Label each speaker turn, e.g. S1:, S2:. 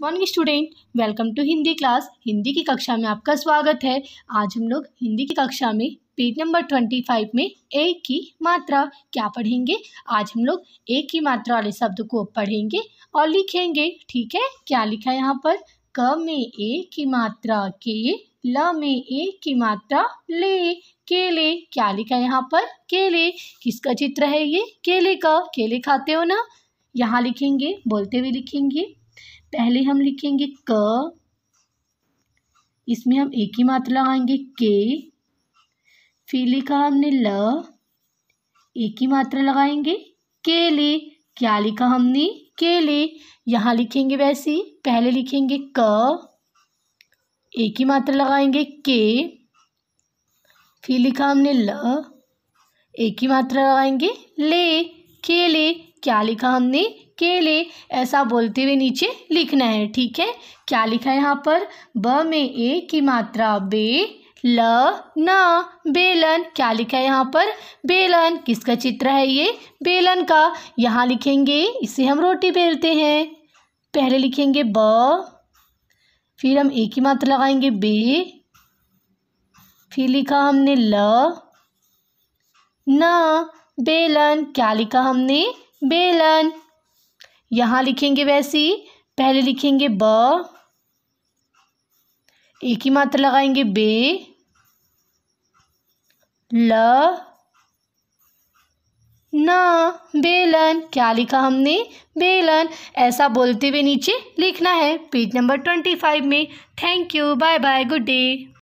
S1: morning student welcome to Hindi class Hindi की कक्षा में आपका स्वागत है आज हम लोग हिंदी की कक्षा में पेज नंबर ट्वेंटी फाइव में ए की मात्रा क्या पढ़ेंगे आज हम लोग ए की मात्रा वाले शब्द को पढ़ेंगे और लिखेंगे ठीक है क्या लिखा है यहाँ पर क में ए की मात्रा के ल में ए की मात्रा ले केले क्या लिखा है यहाँ पर केले किसका चित्र है ये केले का केले खाते हो ना यहाँ लिखेंगे बोलते हुए लिखेंगे पहले हम लिखेंगे क इसमें हम एक ही मात्रा लगाएंगे के फिर लिखा हमने ल एक ही मात्रा लगाएंगे केले क्या लिखा हमने केले यहाँ लिखेंगे वैसे पहले लिखेंगे क एक ही मात्रा लगाएंगे के फिर लिखा हमने ल एक ही मात्रा लगाएंगे ले केले क्या लिखा हमने केले ऐसा बोलते हुए नीचे लिखना है ठीक है क्या लिखा है यहाँ पर ब में ए की मात्रा बे ल न बेलन क्या लिखा है यहाँ पर बेलन किसका चित्र है ये बेलन का यहाँ लिखेंगे इसे हम रोटी बेलते हैं पहले लिखेंगे ब फिर हम ए की मात्रा लगाएंगे बे फिर लिखा हमने ल न बेलन क्या लिखा हमने बेलन यहां लिखेंगे वैसे ही पहले लिखेंगे ब एक ही मात्रा लगाएंगे बे ल ना बेलन क्या लिखा हमने बेलन ऐसा बोलते हुए नीचे लिखना है पेज नंबर ट्वेंटी फाइव में thank you bye bye good day